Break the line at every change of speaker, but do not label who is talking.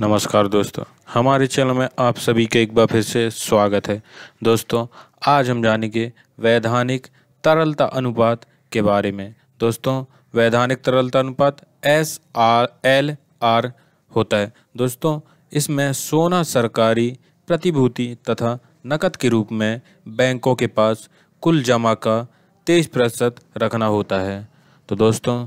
नमस्कार दोस्तों हमारे चैनल में आप सभी के एक बार फिर से स्वागत है दोस्तों आज हम जानेंगे वैधानिक तरलता अनुपात के बारे में दोस्तों वैधानिक तरलता अनुपात एस आर एल आर होता है दोस्तों इसमें सोना सरकारी प्रतिभूति तथा नकद के रूप में बैंकों के पास कुल जमा का तेईस प्रतिशत रखना होता है तो दोस्तों